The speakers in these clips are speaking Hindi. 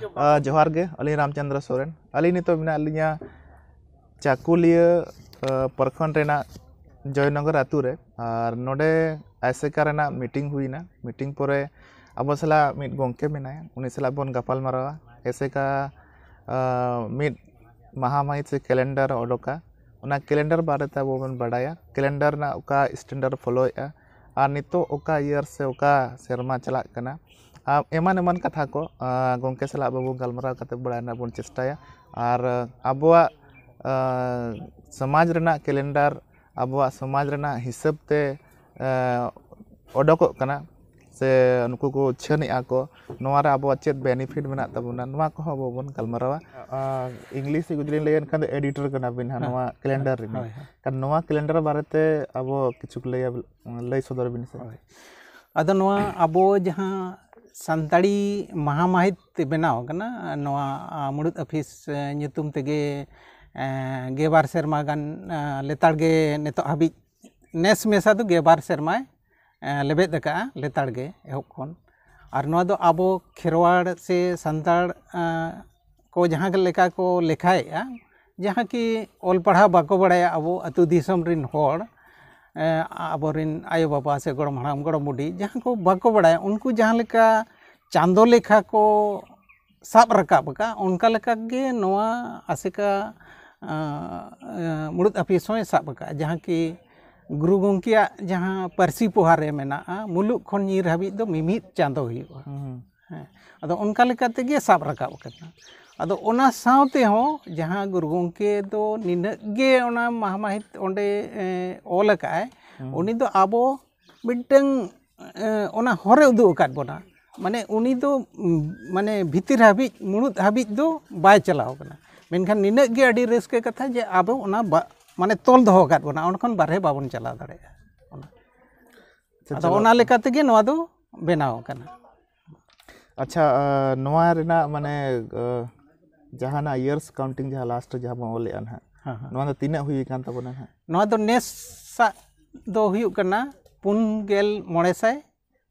जोहार गे अली रामचंद्र सोरेन अली नित तो मेना चाकुलिया प्रखंड जयनगर आतुर ने आसेका मीटिंग हुईना मीटिंग पर अब सला गंके मेना बन गपालमारा एसेका मीट महामारी से कैलेंडर उडोका कैलेंडर बारे तबन बढ़ाया कैलेंडर स्टैंडार्ड फलो और नितो इयर से सेरमा चलना ᱮᱢᱟᱱ ᱮᱢᱟᱱ ᱠᱟᱛᱷᱟ ᱠᱚ ᱜᱚᱝᱠᱮ ᱥᱟᱞᱟᱜ ᱵᱟᱵᱚ ᱜᱟᱞᱢᱟᱨᱟᱣ ᱠᱟᱛᱮ ᱵᱟᱲᱟᱭ ᱨᱮᱱᱟᱜ ᱵᱚᱱ ᱪᱮᱥᱴᱟᱭᱟ ᱟᱨ ᱟᱵᱚᱣᱟᱜ ᱥᱚᱢᱟᱡᱽ ᱨᱮᱱᱟᱜ ᱠᱮᱞᱮᱱᱰᱟᱨ ᱟᱵᱚᱣᱟᱜ ᱥᱚᱢᱟᱡᱽ ᱨᱮᱱᱟᱜ ᱦᱤᱥᱟᱹᱵ ᱛᱮ ᱚᱰᱚᱠᱚᱜ ᱠᱟᱱᱟ ᱥᱮ ᱱᱩᱠᱩ ᱠᱚ ᱪᱷᱟᱹᱱᱮᱜᱼᱟ ᱠᱚ ᱱᱚᱣᱟ ᱨᱮ ᱟᱵᱚᱣᱟᱜ ᱪᱮᱫ ᱵᱮᱱᱤᱯᱷᱤᱴ ᱢᱮᱱᱟᱜ ᱛᱟᱵᱚᱱᱟ ᱱᱚᱣᱟ ᱠᱚᱦᱚᱸ ᱟᱵᱚ ᱵᱚᱱ ᱜᱟᱞᱢᱟᱨᱟᱣᱟ ᱤᱝᱞᱤᱥ ᱛᱮ ᱡᱩᱫᱤ ᱞᱟᱹᱭ ᱮᱱᱠᱷᱟᱱ ᱫᱚ ᱮᱰᱤᱴᱚᱨ ᱠᱟᱱᱟ ᱵᱤᱱ ᱱᱚᱣᱟ ᱠᱮᱞᱮᱱᱰᱟᱨ ᱨᱮᱱᱟᱜ ᱠᱟᱨᱚᱱ ᱱᱚᱣᱟ ᱠᱮᱞᱮᱱᱰᱟᱨ ᱵᱟᱨᱮᱛᱮ ᱟᱵᱚ ᱠᱤᱪᱷᱩ ᱞᱟᱹᱭ ᱞᱟᱹᱭ ᱥᱚᱫᱚᱨ ᱵᱤᱱ ᱥᱮ ᱟᱫᱚ ᱱᱚᱣᱟ ᱟᱵᱚ ᱡᱟᱦᱟᱸ सानी महामहित बनावना मुड़ अफिसम तगे गेबार सेमा गताड़े नित हाब ने मेसा तो गेबार सेमाय लेबेद लेताड़े एहन और अब खेरवाड़ से सानाड़ को जहाँ लेखा को लेखाए जहाँ कि ऑलपढ़ा बाको बड़ा अब अतुदिसम अब आयो बाबा से गड़ हड़ाम गड़ बुढ़ी जहाँ को बाको बड़ा उनको जहाँ लेखा चांदो लेखा को सब रकाब का उनका लेखागे आसिका मुड़ अफिस सब का जहाँ कि गुरु गंकिया जहाँ पर्सी पोहारे मेना मुलुक खन नीर हाबी तो मिमित चांदो हुई अब उनका सब रकाब करना अदाते जहाँ गुरु गोके महामहित अंत ओल अब मिट्टा हर उदोना माने उनी माने भितर हाबी मुड़ हाबीद बै चलावना मेखान नीगे कथा जे अब माने तल दोना और बारे बाबन चला दाते बनाव अच्छा माने ᱡᱟᱦᱟᱸ ᱱᱟ ᱤᱭᱟᱨᱥ ᱠᱟᱣᱩᱱᱴᱤᱝ ᱡᱟᱦᱟᱸ ᱞᱟᱥᱴ ᱨᱮ ᱡᱟᱦᱟᱸ ᱵᱚᱱ ᱚᱞᱮᱜᱼᱟ ᱱᱟᱦᱟᱜ ᱱᱚᱣᱟ ᱫᱚ ᱛᱤᱱᱟᱹᱜ ᱦᱩᱭ ᱟᱠᱟᱱ ᱛᱟᱵᱚᱱᱟ ᱦᱟᱸᱜ ᱱᱚᱣᱟ ᱫᱚ ᱱᱮᱥᱟᱜ ᱫᱚ ᱦᱩᱭᱩᱜ ᱠᱟᱱᱟ ᱯᱩᱱ ᱜᱮᱞ ᱢᱚᱬᱮ ᱥᱟᱭ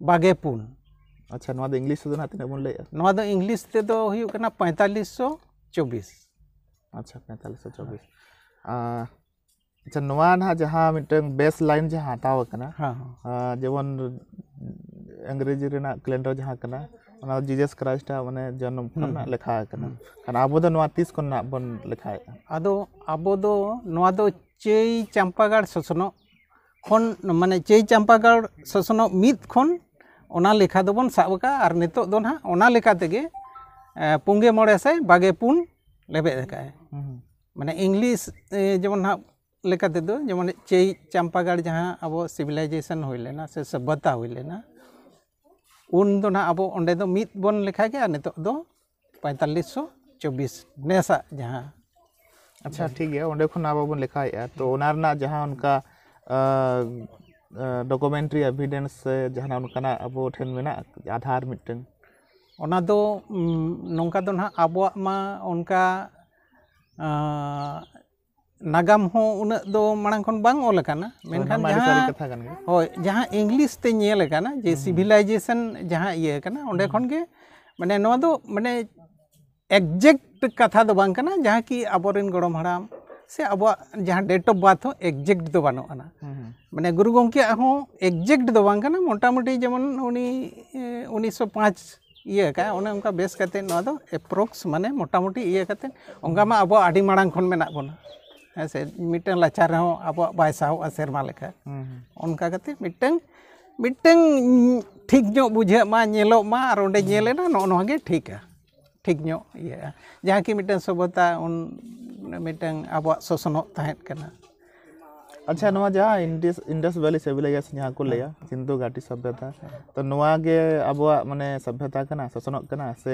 ᱵᱟᱜᱮ ᱯᱩᱱ अच्छा नवा इंग्लिश से ना तीन बन लेना इंग्लिश तेद पैंतालीस सौ चौबीस अच्छा पैंतालीस सौ चौबीस अच्छा नवा ना जहाँ मिट्टन बेस लाइन जहाँ हटाव जेवन अंग्रेजी कैलेंडर जहाँ जीजस क्राइस्ट मैं जन्म लेखा अब तीस बन लेखा अब अब चई चाम्पागाड़ शोषण खन माने चई चाम्पागाड़ शोषण मिद लेखा दो बन सबका और नित दो पुगे पुंगे मोड़े से बागे पुन लेबेद मैं इंग्लिस जेमन हाँ लेकाते दो चम्पागढ़ जहाँ अब सिविलाइजेशन होना से सभ्यता होना ᱩᱱ ᱫᱚ ᱱᱟᱦᱟᱜ ᱟᱵᱚ ᱚᱸᱰᱮ ᱫᱚ ᱢᱤᱫ ᱵᱚᱱ ᱞᱮᱠᱷᱟ ᱜᱮ ᱟᱨ ᱱᱤᱛᱚᱜ ᱫᱚ ᱯᱚᱸᱭᱛᱟᱞᱞᱤᱥᱥᱚ ᱪᱚᱵᱵᱤᱥ ᱱᱮᱥᱟᱜ ᱡᱟᱦᱟᱸ ᱟᱪᱪᱷᱟ ᱴᱷᱤᱠ ᱜᱮᱭᱟ ᱚᱸᱰᱮ ᱠᱷᱚᱱ ᱟᱵᱚ ᱵᱚᱱ ᱞᱮᱠᱷᱟᱭᱮᱜᱼᱟ ᱛᱚ ᱚᱱᱟ ᱨᱮᱱᱟᱜ ᱡᱟᱦᱟᱸ ᱚᱱᱠᱟ डॉक्यूमेंट्री एविडेंस से जहाँ उनका अब ठेन आधार मिट्टन ᱚᱱᱟ ᱫᱚ ᱱᱚᱝᱠᱟ ᱫᱚ ᱱᱟᱦᱟᱜ ᱟᱵᱚᱣᱟᱜ ᱢᱟ ᱚᱱᱠᱟ नागाम ᱦᱚᱸ इंग्लिस जे ᱢᱟᱲᱟᱝ जहाँ ᱵᱟᱝ मैं मैं ᱢᱮᱱᱠᱷᱟᱱ कथा तो जहाँ कि अब गड़म हड़ाम से अब जहाँ डेट ऑफ बार्थ एक्जेक्ट तो दो बनोना मैं गुरु गमके एक्जेक्ट तो दो मोटामुटी जेमन उन्नीस सौ पाँच इनका का बेस एप्रोक्स मैं मोटामुटी ये अब आड़ी मांग खन मे बोना ᱦᱮᱸ ᱥᱮ ᱢᱤᱫᱴᱟᱝ ᱞᱟᱪᱟᱨ ᱨᱮᱦᱚᱸ ᱟᱵᱚᱣᱟᱜ ᱵᱟᱭ ᱥᱟᱦᱚᱵᱼᱟ ᱥᱮᱨᱢᱟ ᱞᱮᱠᱟ ᱚᱱᱠᱟ ᱠᱟᱛᱮ ᱢᱤᱫᱴᱟᱝ ᱢᱤᱫᱴᱟᱝ ᱴᱷᱤᱠ ᱧᱚᱜ ᱵᱩᱡᱷᱟᱹᱜ ᱢᱟ ᱧᱮᱞᱚᱜ ᱢᱟ ᱟᱨ ᱚᱸᱰᱮ ᱧᱮᱞᱮᱱᱟ ᱱᱚᱜᱼᱚ ᱱᱚᱣᱟ ᱜᱮ ᱴᱷᱤᱠᱟ ᱴᱷᱤᱠ ᱧᱚᱜ ᱤᱭᱟᱹᱜᱼᱟ ᱡᱟᱦᱟᱸ ᱠᱤ ᱢᱤᱫᱴᱟᱝ ᱥᱚᱵᱷᱚᱛᱟ ᱩᱱ ᱢᱤᱫᱴᱟᱝ ᱟᱵᱚᱣᱟᱜ ᱥᱚᱥᱚᱱᱚᱜ ᱛᱟᱦᱮᱸᱫ ᱠᱟᱱᱟ अच्छा नवा जहाँ इंडस इंडस वैली सिविलाइजेशन यहाँ को लिया सिंधु घाटी सभ्यता तो नवा के अब माने सभ्यता करना शोषण करना से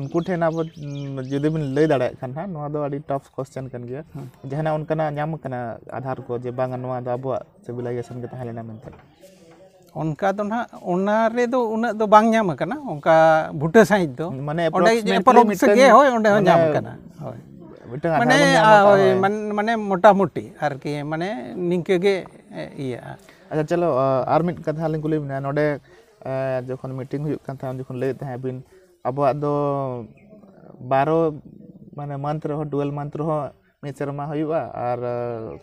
उनकूठन अब जुदी बन लै दी टफ कोश्चन जहां उनका आधार को जे अब सिविलइजेशन के तहल उनका तो ना उनारे तो उन तो बांग न्याम करना उनका भुट्टा साइड तो मने अप्रोक्सिमेटली गये हो उन्हें हो न्याम करना मने मने मोटा मोटी हर की मने निंके के ये अच्छा चलो आर्मी कथा लेने मीटिंग हुई अब दो बारो माने मंथ रहो ट्वेल मंथ रहो मिड सेरमा होगा और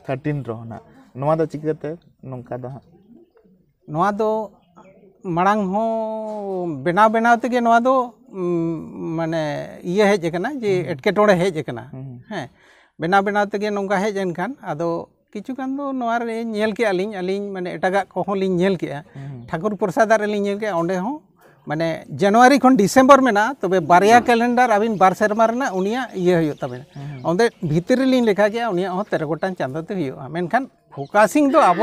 थर्टीन रहो ना नवा तो चिकते नौका दा नवा तो मरांग हो बिना बिना तो के नवा तो माने ये है जगना जी एटकेटोड़े है जगना हैं बिना बिना तो के नौका है जनकन आदो किचु कन तो नवा रे नियल के अलिंग अलिंग माने एटका कोहो नियल के ठाकुर प्रसाद � माने जनवरी खन डिसेम्बर में तब तो बारे हाँ। कैलेंडर अब बार सेमा उनिया ये भितर लिंग लेखा गया उनिया तेरे गोटान चांदा ते तो मेनखान फोकासिंग अब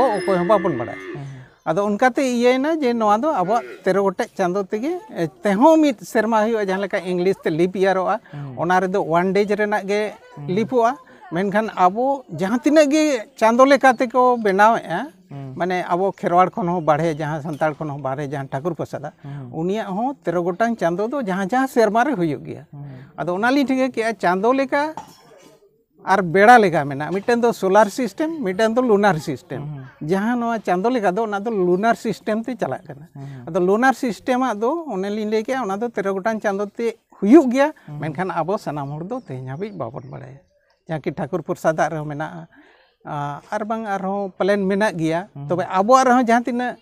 बाबन बड़ा हाँ, हाँ। अब उनकाते तो इयेना जे नवा अब तेरे गोटे चांदा तेगे तेहो मिद सेरमा हुआ जहाँ इंग्लिश ते लिप इयारोआ वन डेज लिपुआ मेखान अब जहाँ तक चांदोले को बनावे मैंने अब खेरवाड़ बाढ़े जहाँ सानता बाहर जहाँ ठाकुर प्रसाद उन तेरह गोटा चांदो तो जहाँ जहाँ सेरमारे अदाली ठीक है चांदोले और बेड़ा लेगा मिटन दो सोलार सिस्टम मिटन दो लूनार सिस्टम जहाँ चांदो लेगा दो ना दो लूनार सिस्टम ते चला लूनार सिस्टम दो उन्हें लीन लेके उन्हें दो तेरह गोटा चांदो ते गया मेनखान अब सनाम हुड़ दो तेहनाबी बाबर जहाँ कि प्रसाद सदा रहे प्लान मे तब अब जहाँ तना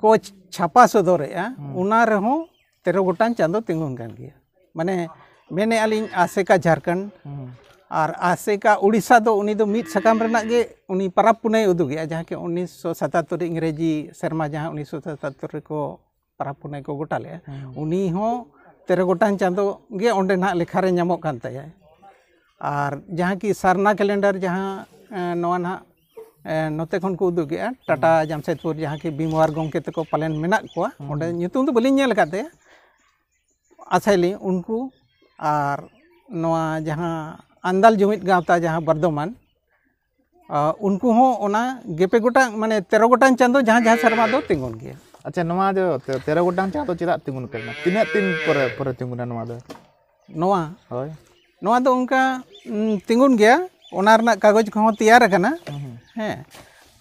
को छापा सदर उना तेरह गोटान चांदो तिगुन गया माने मेने आली आसेका झारखंड और आसेका उड़ीसा तो मीत साकाम पारा पुनः उदूगे जहाँ कि उन्नीस सौ सतहत्तर इंग्रेजी सेरमा जहाँ उन्नीस सौ सतहत्तर को पारा पुनः को गोटा लेनी तेरह गोटान चांदो गे अंडे ना लेखारे नामों का तय ᱟᱨ ᱡᱟᱦᱟᱸ ᱠᱤ ᱥᱟᱨᱱᱟ ᱠᱮᱞᱮᱱᱰᱟᱨ ᱡᱟᱦᱟᱸ ᱱᱚᱣᱟ ᱱᱟᱦᱟᱜ ᱱᱚᱛᱮ ᱠᱷᱚᱱ ᱠᱚ ᱩᱫᱩᱜᱮᱜᱼᱟ ᱴᱟᱴᱟ ᱡᱟᱢᱥᱮᱫᱯᱩᱨ ᱡᱟᱦᱟᱸ ᱠᱤ ᱵᱤᱢᱣᱟᱨ ᱜᱚᱢᱠᱮ ᱛᱮᱠᱚ ᱯᱟᱞᱮᱱ ᱢᱮᱱᱟᱜ ᱠᱚᱣᱟ ᱚᱸᱰᱮ ᱧᱩᱛᱩᱢ ᱫᱚ ᱵᱟᱹᱞᱤᱧ ᱧᱮᱞ ᱟᱠᱟᱫ ᱛᱟᱭᱟ ᱟᱥᱟᱭᱞᱤᱧ ᱩᱱᱠᱩ ᱟᱨ ᱱᱚᱣᱟ ᱡᱟᱦᱟᱸ ᱟᱱᱫᱟᱞ ᱡᱩᱢᱤᱫ ᱜᱟᱶᱛᱟ ᱡᱟᱦᱟᱸ ᱵᱚᱨᱫᱷᱚᱢᱟᱱ उनको हों गेपे गोटा माने तेरह गोटा चांदो जहाँ जहाँ सरमा दो तिंगुन गया अच्छा नवा जो तेरह गोटा चांदो चेदा तिंगुन करना तीन दिन पर पर तिंगुना नवा दो नवा होय तिंगन गयागज तैयार है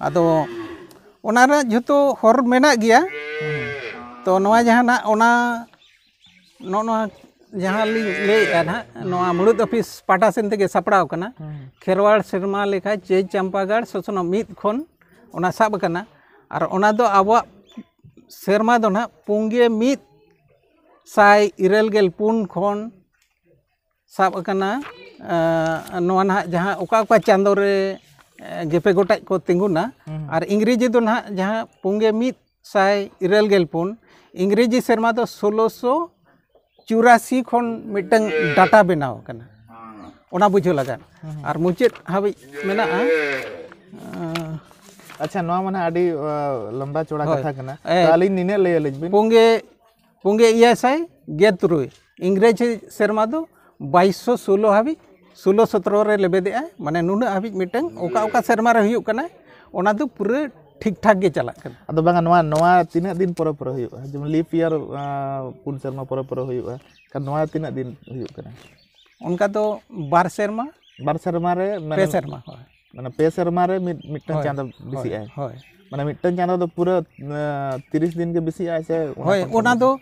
अब जो तो हर मेना गया तो लिया मुड़ अफिस पाटा सन सापड़ खेरवाड़ सेमा लेखा चेज चम्पागढ़ सोसन मीद खन सबकना और अब सेरमा दो पुंगे मीद सरलगे पुन खन सबकना चांदो रे गेपे गोटा को तीगुना और इंग्रेजी दो ना जहाँ पुंगे मित साय इरल गेल पुन इंग्रेजी सेरमा तो सोलो सो चुरासी खन मिटंग डाटा बनाओ करना लगान और मुझे हाँ मेना अच्छा नवा मना आड़ी चौड़ा कथा करना ताली निने ले लेज पुंगे पुंगे ये साय इंग्रेजी सेरमा तो ᱵᱟᱭᱤᱥᱥᱚ ᱥᱳᱞᱳ ᱦᱟᱹᱵᱤᱡ ᱥᱳᱞᱳ ᱥᱚᱛᱨᱚ ᱨᱮ ᱞᱮᱵᱮᱫᱮᱜᱼᱟᱭ ᱢᱟᱱᱮ ᱱᱩᱱᱟᱹᱜ ᱦᱟᱹᱵᱤᱡ ᱢᱤᱫᱴᱟᱝ ᱚᱠᱟ ᱚᱠᱟ ᱥᱮᱨᱢᱟ ᱨᱮ ᱦᱩᱭᱩᱜ ᱠᱟᱱᱟ ᱚᱱᱟ ᱫᱚ ᱯᱩᱨᱟᱹ ᱴᱷᱤᱠ ᱴᱷᱟᱠ ᱜᱮ ᱪᱟᱞᱟᱜ ᱠᱟᱱᱟ ᱟᱫᱚ ᱵᱟᱝᱟ ᱱᱚᱣᱟ ᱱᱚᱣᱟ ᱛᱤᱱᱟᱹᱜ ᱫᱤᱱ ᱯᱚᱨᱮ ᱯᱚᱨᱮ ᱦᱩᱭᱩᱜᱼᱟ ᱡᱮᱢᱚᱱ ᱞᱤᱯ ᱤᱭᱟᱨ ᱯᱩᱱ ᱥᱮᱨᱢᱟ ᱯᱚᱨᱮ ᱯᱚᱨᱮ ᱦᱩᱭᱩᱜᱼᱟ ᱠᱷᱟᱱ ᱱᱚᱣᱟ ᱛᱤᱱᱟᱹᱜ ᱫᱤᱱ ᱦᱩᱭᱩᱜ ᱠᱟᱱᱟ ᱚᱱᱠᱟ ᱫᱚ ᱵᱟᱨ ᱥᱮᱨᱢᱟ ᱵᱟᱨ ᱥᱮᱨᱢᱟ ᱨᱮ ᱯᱮ ᱥᱮᱨᱢᱟ ᱦᱳᱭ ᱢᱟᱱᱮ ᱯᱮ ᱥᱮᱨᱢᱟ ᱨᱮ ᱢᱤᱫ ᱢᱤᱫᱴᱟᱝ ᱪᱟᱸᱫᱚ ᱵᱤᱥᱤᱜᱼᱟᱭ ᱦᱳᱭ ᱢᱟᱱᱮ ᱢᱤᱫᱴᱟᱝ ᱪᱟᱸᱫᱚ ᱫᱚ ᱯᱩᱨᱟᱹ ᱛᱤᱨᱤᱥ ᱫᱤᱱ ᱜᱮ ᱵᱤᱥᱤᱜᱼᱟᱭ ᱥᱮ ᱦᱳᱭ ᱚᱱᱟ ᱫᱚ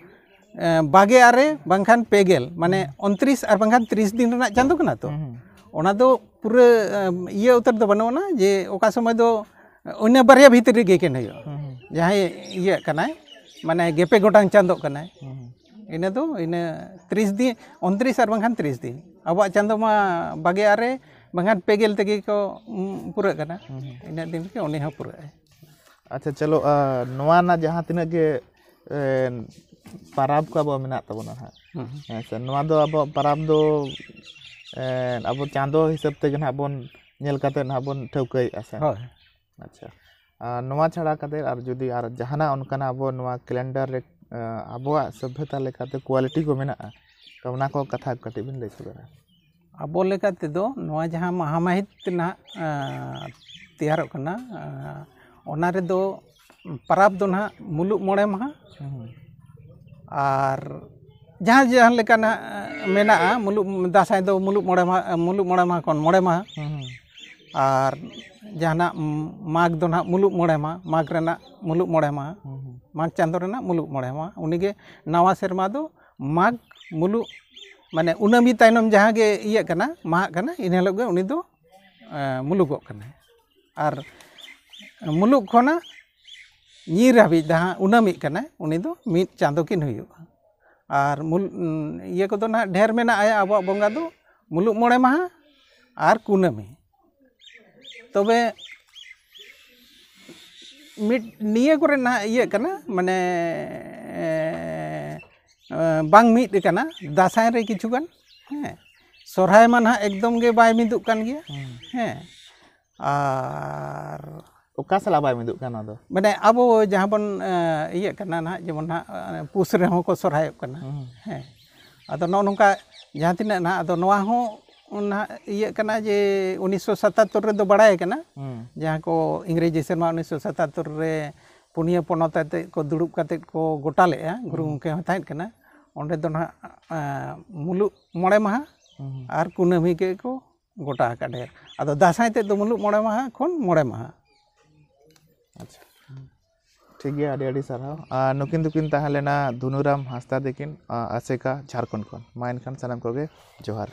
बागे आरे बांखान पेगेल माने उनतीस और बांखान त्रिस दिन चांदो कना तो हम्म, हम्म। ओना तो पूरा ये उतर तो बनो ना जे ओका समय तो उन्य बारे भीतर गे के नहीं जहां ये कना माने गेपे गोटांग चांदो कना हम्म, इन तो इन त्रिस दिन उनतीस और बांखान त्रिस दिन अब चांदो मा बागे आरे बांखान पेगेल तक को पूरा कना इन दिन के उन्हें हाँ पूरा अच्छा चलो नवाना जहाँ तीन के पारब को अब पारब दो अब चांदो हिसाब से ना बन नाते ना बन ठाक अच्छा छाड़ा जी जहाँ अब कैलेंडर अब सभ्यता लेकर क्वालिटी को मेरा तो को कथा कटे बन लै सक अब जहाँ महामाह ना तैयार करना दो ना मुलुक मोड़े महा आर जहाँ जहाँ लेना मुलुक दास मुलुक मोड़े माह मुलुक मोड़े माह मोड़े माह और जहाँ माघ दो ना मुलुक मोड़े माह माघ रेना मुलुक मोड़े माह माघ चांदो रेना मुलुक मोड़े माह उनीगे नवा सेरमा दो माघ मुलुक माने उनमी तायनम जहाँ गे इये करना माह करना इन हेलोगे उनी दो मुलुक होकरना और मुलुक होना नीर हाब उन चांदोकिन और मूल ये को ना ढेर में आया अब बंगा दो मुलुक मड़े माह और कुनामी तब तो ना माने बांग मिट करना दासाय रे किचुगन हैं सोराय मन हा एकदम गे बाय मिदुकन गे हैं और मैंने अब जहाँ बन इना ना जेबन ना पुस को सरहय अद ना जहाँ तक ना अब ना इना जे उन्नीस सौ सतहत्तर रो बना जहाँ को इंग्रेजी से उन्नीस सौ सतहत्तर रे पुनिया पनत को दुड़ब को गोटा ले गुरु गमकें ना मुलुक मड़े माह और कुनमी के को गोटा ढेर अब दास मुलुक मड़े माह खन माह ᱟᱪᱪᱷᱟ ᱴᱷᱤᱠ ᱜᱮᱭᱟ ᱟᱹᱰᱤ ᱟᱹᱰᱤ ᱥᱟᱨᱦᱟᱣ ᱟᱨ ᱱᱩᱠᱤᱱ ᱫᱚᱠᱤᱱ ᱛᱟᱦᱮᱸ ᱞᱮᱱᱟ ᱫᱷᱩᱱᱩᱨᱟᱢ ᱦᱟᱸᱥᱫᱟ ᱛᱟᱹᱠᱤᱱ ᱟᱥᱮᱠᱟ ᱡᱷᱟᱲᱠᱷᱚᱸᱰ ᱠᱷᱚᱱ ᱢᱟ ᱮᱱᱠᱷᱟᱱ ᱥᱟᱱᱟᱢ ᱠᱚᱜᱮ ᱡᱚᱦᱟᱨ